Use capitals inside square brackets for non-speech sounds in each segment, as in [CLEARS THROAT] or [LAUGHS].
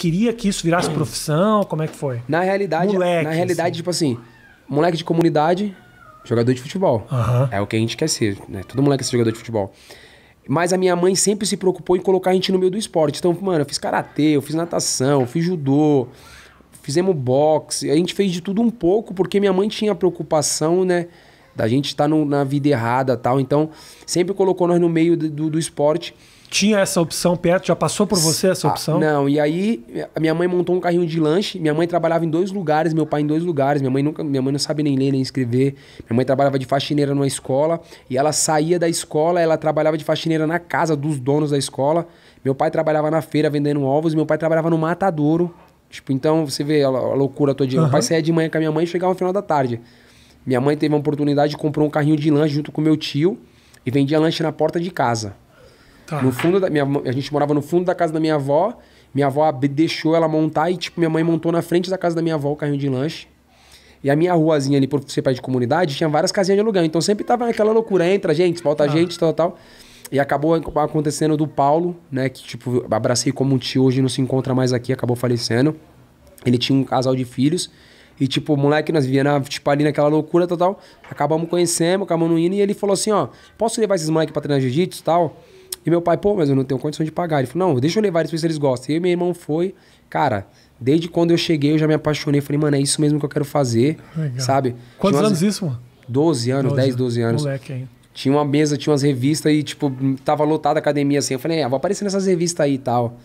queria que isso virasse profissão? Como é que foi? Na realidade, moleque, na realidade, assim. tipo assim, moleque de comunidade, jogador de futebol. Uhum. É o que a gente quer ser, né? Todo moleque é ser jogador de futebol. Mas a minha mãe sempre se preocupou em colocar a gente no meio do esporte. Então, mano, eu fiz karatê, eu fiz natação, eu fiz judô, fizemos boxe, a gente fez de tudo um pouco, porque minha mãe tinha preocupação, né? Da gente estar tá na vida errada tal. Então, sempre colocou nós no meio do, do, do esporte tinha essa opção perto? Já passou por você essa ah, opção? Ah, não, e aí minha mãe montou um carrinho de lanche. Minha mãe trabalhava em dois lugares, meu pai em dois lugares. Minha mãe nunca, minha mãe não sabe nem ler nem escrever. Minha mãe trabalhava de faxineira numa escola e ela saía da escola, ela trabalhava de faxineira na casa dos donos da escola. Meu pai trabalhava na feira vendendo ovos, meu pai trabalhava no matadouro. Tipo, então você vê a, a loucura todo dia. Uhum. Meu pai saía de manhã com a minha mãe e chegava no final da tarde. Minha mãe teve uma oportunidade de comprar um carrinho de lanche junto com meu tio e vendia lanche na porta de casa. Tá. No fundo da minha, a gente morava no fundo da casa da minha avó. Minha avó deixou ela montar e tipo minha mãe montou na frente da casa da minha avó o carrinho de lanche. E a minha ruazinha ali, por ser pai de comunidade, tinha várias casinhas de aluguel. Então sempre tava aquela loucura, entra gente, falta ah. Tá. gente, tal, tal. E acabou acontecendo do Paulo, né? Que, tipo, abracei como um tio, hoje não se encontra mais aqui, acabou falecendo. Ele tinha um casal de filhos. E, tipo, o moleque, nós vivíamos, tipo, ali naquela loucura, tal, tal. Acabamos conhecendo, acabamos indo. E ele falou assim, ó, posso levar esses moleques pra treinar jiu-jitsu, tal? E meu pai, pô, mas eu não tenho condição de pagar. Ele falou, não, deixa eu levar eles pra ver se eles gostam. E eu, meu irmão foi, cara, desde quando eu cheguei eu já me apaixonei. Falei, mano, é isso mesmo que eu quero fazer, Legal. sabe? Quantos umas... anos isso, mano? 12 anos, 12. 10, 12 anos. Moleque, hein? Tinha uma mesa, tinha umas revistas e, tipo, tava lotada a academia assim. Eu falei, é, vou aparecer nessas revistas aí e tal.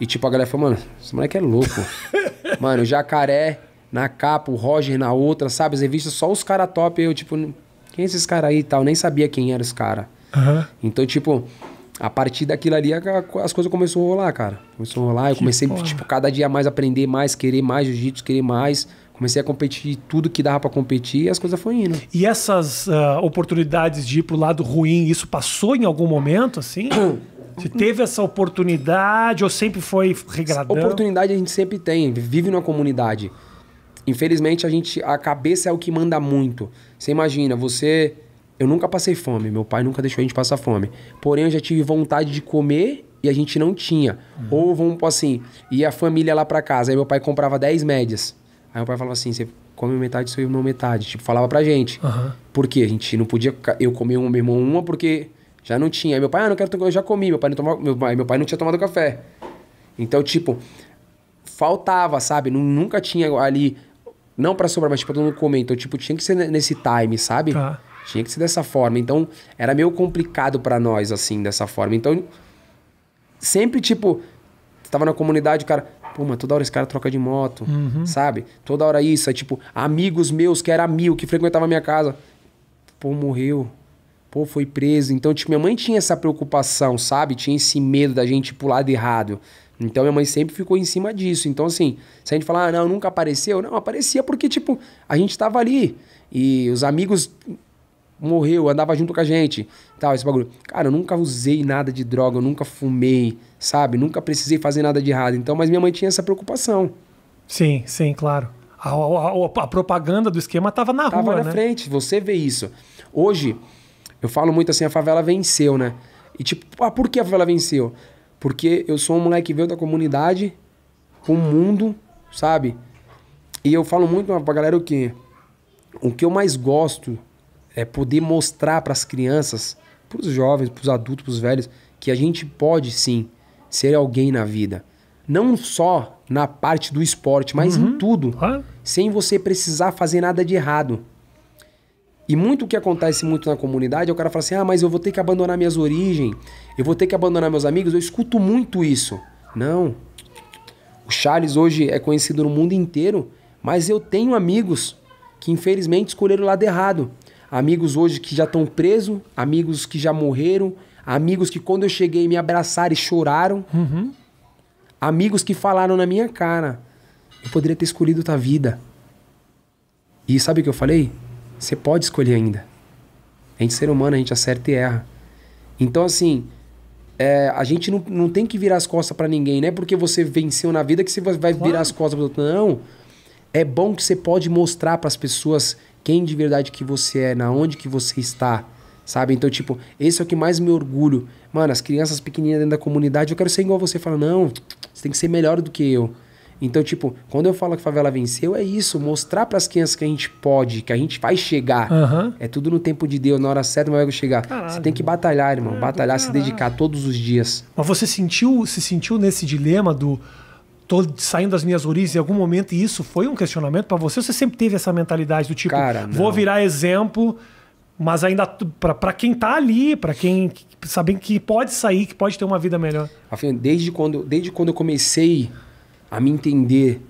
E, tipo, a galera falou, mano, esse moleque é louco. [LAUGHS] mano, jacaré na capa, o Roger na outra, sabe? As revistas, só os caras top. Eu, tipo, quem é esses caras aí e tal? Nem sabia quem eram os caras. Uhum. Então, tipo, a partir daquilo ali, as coisas começaram a rolar, cara. Começou a rolar, eu comecei, porra. tipo, cada dia mais aprender mais, querer mais jiu-jitsu, querer mais. Comecei a competir tudo que dava para competir e as coisas foram indo. E essas uh, oportunidades de ir pro lado ruim, isso passou em algum momento, assim? [COUGHS] Você teve essa oportunidade ou sempre foi regradão? Oportunidade a gente sempre tem, vive numa comunidade. Infelizmente, a gente a cabeça é o que manda muito. Você imagina, você eu nunca passei fome, meu pai nunca deixou a gente passar fome. Porém, eu já tive vontade de comer e a gente não tinha. Uhum. Ou vamos assim, ia a família lá para casa, aí meu pai comprava 10 médias. Aí meu pai falava assim: você come metade, seu irmão metade. Tipo, falava pra gente. Uhum. Por quê? A gente não podia. Eu comer um, meu irmão uma, porque já não tinha. Aí meu pai, ah, não quero. tomar". Eu já comi. Meu pai não, tomava, meu, pai, meu pai não tinha tomado café. Então, tipo, faltava, sabe? Nunca tinha ali. Não para sobrar, mas tipo, todo mundo comer. Então, tipo, tinha que ser nesse time, sabe? Tá. Tinha que ser dessa forma. Então, era meio complicado para nós, assim, dessa forma. Então, sempre, tipo, tava na comunidade, o cara, pô, mas toda hora esse cara troca de moto, uhum. sabe? Toda hora isso. Aí, é, tipo, amigos meus que era mil, que frequentava a minha casa, pô, morreu. Pô, foi preso. Então, tipo, minha mãe tinha essa preocupação, sabe? Tinha esse medo da gente pular de errado. Então minha mãe sempre ficou em cima disso. Então, assim, se a gente falar, ah, não, nunca apareceu, não, aparecia porque, tipo, a gente tava ali. E os amigos morreu, andava junto com a gente, tal, esse bagulho. Cara, eu nunca usei nada de droga, eu nunca fumei, sabe? Nunca precisei fazer nada de errado. Então, mas minha mãe tinha essa preocupação. Sim, sim, claro. A, a, a propaganda do esquema tava na tava rua, na né? frente, você vê isso. Hoje, eu falo muito assim, a favela venceu, né? E tipo, ah, por que a favela venceu? Porque eu sou um moleque que veio da comunidade o mundo, sabe? E eu falo muito pra galera o quê? O que eu mais gosto é poder mostrar para as crianças, para os jovens, para os adultos, para os velhos, que a gente pode sim ser alguém na vida. Não só na parte do esporte, mas uhum. em tudo. Uhum. Sem você precisar fazer nada de errado. E muito o que acontece muito na comunidade é o cara fala assim: ah, mas eu vou ter que abandonar minhas origens, eu vou ter que abandonar meus amigos. Eu escuto muito isso. Não. O Charles hoje é conhecido no mundo inteiro, mas eu tenho amigos que infelizmente escolheram o lado errado amigos hoje que já estão presos, amigos que já morreram, amigos que quando eu cheguei me abraçaram e choraram, uhum. amigos que falaram na minha cara: eu poderia ter escolhido outra vida. E sabe o que eu falei? Você pode escolher ainda. A gente é ser humano, a gente acerta e erra. Então, assim, é, a gente não, não tem que virar as costas para ninguém, né? Porque você venceu na vida que você vai claro. virar as costas para outro. Não. É bom que você pode mostrar para as pessoas quem de verdade que você é, na onde que você está, sabe? Então, tipo, esse é o que mais me orgulho. Mano, as crianças pequenininhas dentro da comunidade, eu quero ser igual você. Fala, não, você tem que ser melhor do que eu. Então, tipo, quando eu falo que favela venceu, é isso, mostrar para as crianças que a gente pode, que a gente vai chegar. Uhum. É tudo no tempo de Deus, na hora certa vai chegar. Caralho, você tem que batalhar, irmão, é, batalhar, se dedicar todos os dias. Mas você sentiu, se sentiu nesse dilema do tô saindo das minhas origens em algum momento e isso foi um questionamento para você? Você sempre teve essa mentalidade do tipo, Cara, vou virar exemplo, mas ainda para quem tá ali, para quem sabem que pode sair, que pode ter uma vida melhor. desde quando, desde quando eu comecei a me entender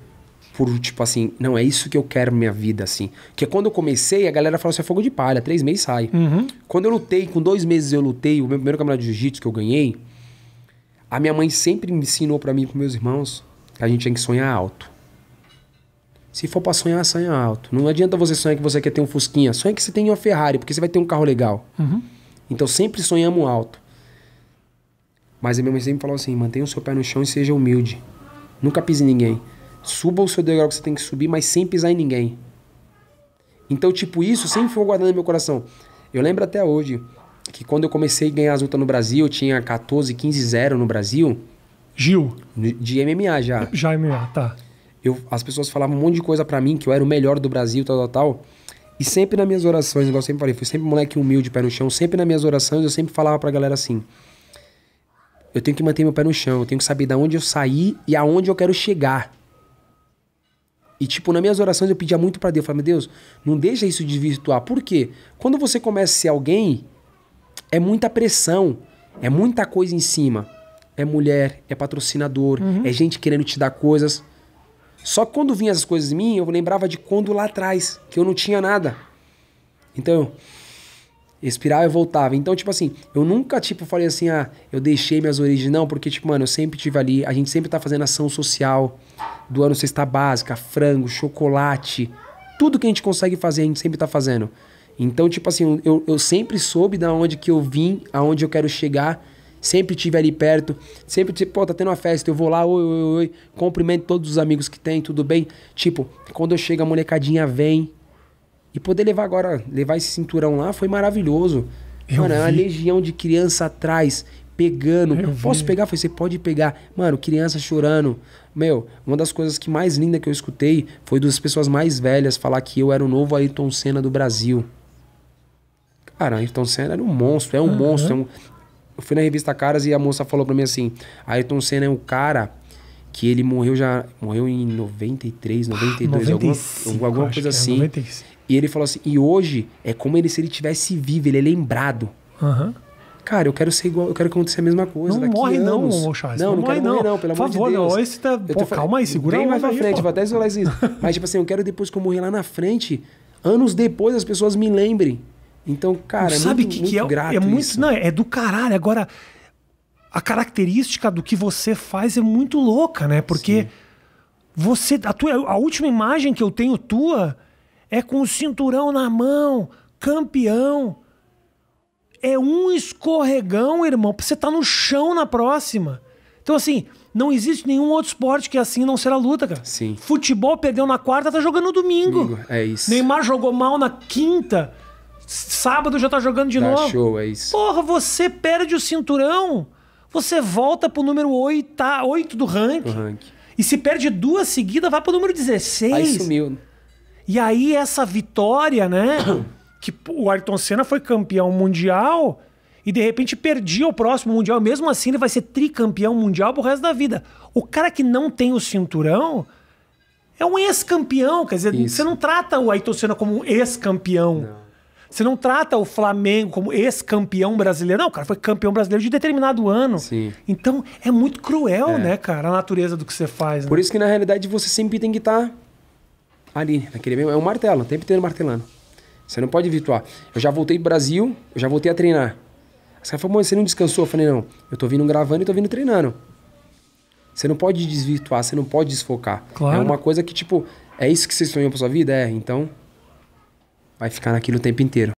por tipo assim, não, é isso que eu quero minha vida, assim. Que quando eu comecei, a galera falou assim, é fogo de palha, três meses sai. Uhum. Quando eu lutei, com dois meses eu lutei, o meu primeiro campeonato de jiu-jitsu que eu ganhei, a minha mãe sempre me ensinou para mim e pros meus irmãos, a gente tem que sonhar alto. Se for para sonhar, sonha alto. Não adianta você sonhar que você quer ter um Fusquinha. Sonha que você tem uma Ferrari, porque você vai ter um carro legal. Uhum. Então sempre sonhamos alto. Mas a minha mãe sempre falou assim: mantenha o seu pé no chão e seja humilde. Nunca pise em ninguém. Suba o seu degrau que você tem que subir, mas sem pisar em ninguém. Então, tipo, isso sempre foi guardado no meu coração. Eu lembro até hoje que quando eu comecei a ganhar as lutas no Brasil, eu tinha 14, 15 0 no Brasil. Gil. De MMA já. Já MMA, tá. Eu, as pessoas falavam um monte de coisa para mim, que eu era o melhor do Brasil, tal, tal, tal. E sempre nas minhas orações, igual eu sempre falei, fui sempre moleque humilde, pé no chão. Sempre nas minhas orações eu sempre falava pra galera assim: eu tenho que manter meu pé no chão, eu tenho que saber de onde eu saí e aonde eu quero chegar. E, tipo, nas minhas orações eu pedia muito para Deus. Eu falava, meu Deus, não deixa isso desvirtuar. Por quê? Quando você começa a ser alguém, é muita pressão, é muita coisa em cima é mulher, é patrocinador, uhum. é gente querendo te dar coisas. Só que quando vinham essas coisas em mim, eu lembrava de quando lá atrás, que eu não tinha nada. Então, eu expirava e voltava. Então, tipo assim, eu nunca, tipo, falei assim, ah, eu deixei minhas origens. Não, porque, tipo, mano, eu sempre tive ali, a gente sempre tá fazendo ação social, do ano cesta básica, frango, chocolate, tudo que a gente consegue fazer, a gente sempre tá fazendo. Então, tipo assim, eu, eu sempre soube da onde que eu vim, aonde eu quero chegar sempre tive ali perto, sempre tipo, pô, tá tendo uma festa, eu vou lá, oi, oi, oi, cumprimento todos os amigos que tem, tudo bem? Tipo, quando eu chego a molecadinha vem. E poder levar agora, levar esse cinturão lá foi maravilhoso. Eu Mano, vi. é uma legião de criança atrás, pegando. Eu Posso vi. pegar? Falei, você pode pegar. Mano, criança chorando. Meu, uma das coisas que mais linda que eu escutei foi das pessoas mais velhas falar que eu era o novo Ayrton Senna do Brasil. Cara, Ayrton Senna era um monstro, é um uhum. monstro. É um eu fui na revista Caras e a moça falou pra mim assim: Ayrton Senna é um cara que ele morreu já. Morreu em 93, 92, ah, 95, alguma, alguma coisa é, assim. É E ele falou assim: e hoje é como ele se ele tivesse vivo, ele é lembrado. Uhum. Cara, eu quero ser igual, eu quero que aconteça a mesma coisa. Não morre, anos. não, Charles. Não, não, não morre, não. não, pelo amor de Deus. esse tá... Pô, calma aí, segura aí mais pra frente, vou até isolar isso. [LAUGHS] Mas, tipo assim, eu quero depois que eu morrer lá na frente, anos depois as pessoas me lembrem. Então, cara, não é sabe muito, que, muito que é, grato é muito, isso. Não, é do caralho. Agora, a característica do que você faz é muito louca, né? Porque Sim. você a, tua, a última imagem que eu tenho tua é com o cinturão na mão, campeão. É um escorregão, irmão, pra você tá no chão na próxima. Então, assim, não existe nenhum outro esporte que é assim não será luta, cara. Sim. Futebol perdeu na quarta, tá jogando no domingo. domingo. É isso. Neymar jogou mal na quinta, Sábado já tá jogando de Dá novo. Show, é isso. Porra, você perde o cinturão, você volta pro número 8, 8 tá, do ranking. Do ranking. E se perde duas seguidas, vai pro número 16. Aí sumiu. E aí essa vitória, né? [CLEARS THROAT] que o Ayrton Senna foi campeão mundial e de repente perdia o próximo mundial. Mesmo assim, ele vai ser tricampeão mundial pro resto da vida. O cara que não tem o cinturão é um ex-campeão. Quer dizer, Isso. você não trata o Ayrton Senna como um ex-campeão. Não. Você não trata o Flamengo como ex-campeão brasileiro. Não, cara, foi campeão brasileiro de determinado ano. Sim. Então é muito cruel, é. né, cara, a natureza do que você faz. Por né? isso que na realidade você sempre tem que estar tá ali, naquele mesmo. É um martelo, tempo inteiro martelando. Você não pode virtuar. Eu já voltei pro Brasil, eu já voltei a treinar. As caras falaram, você não descansou? Eu falei, não, eu tô vindo gravando e tô vindo treinando. Você não pode desvirtuar, você não pode desfocar. É claro. É uma coisa que, tipo, é isso que você sonhou pra sua vida? É, então vai ficar naquilo o tempo inteiro.